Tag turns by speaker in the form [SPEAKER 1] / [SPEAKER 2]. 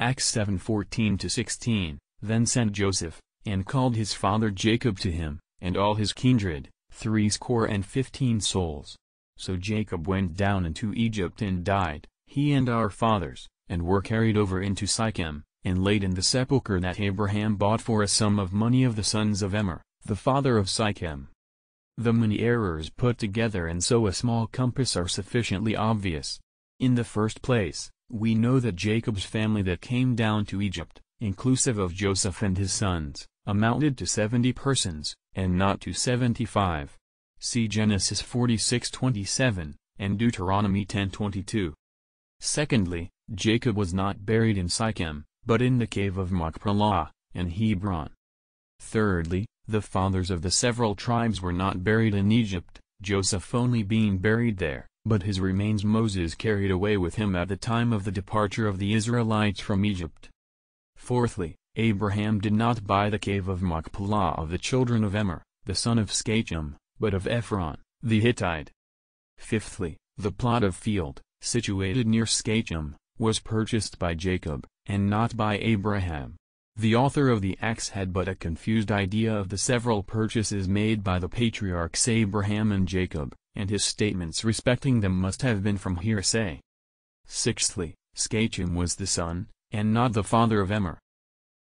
[SPEAKER 1] Acts 7:14-16, Then sent Joseph, and called his father Jacob to him, and all his kindred, threescore and fifteen souls. So Jacob went down into Egypt and died, he and our fathers, and were carried over into Sychem, and laid in the sepulchre that Abraham bought for a sum of money of the sons of Emer, the father of Sychem. The many errors put together in so a small compass are sufficiently obvious. In the first place, we know that Jacob's family that came down to Egypt, inclusive of Joseph and his sons, amounted to 70 persons, and not to 75. See Genesis 46:27 and Deuteronomy 10:22. Secondly, Jacob was not buried in Sychem, but in the cave of Machpelah, in Hebron. Thirdly, the fathers of the several tribes were not buried in Egypt, Joseph only being buried there but his remains Moses carried away with him at the time of the departure of the Israelites from Egypt. Fourthly, Abraham did not buy the cave of Machpelah of the children of Emer, the son of Skachim, but of Ephron, the Hittite. Fifthly, the plot of field, situated near Skachim, was purchased by Jacob, and not by Abraham. The author of the Acts had but a confused idea of the several purchases made by the patriarchs Abraham and Jacob, and his statements respecting them must have been from hearsay. Sixthly, Scachum was the son, and not the father of Emer.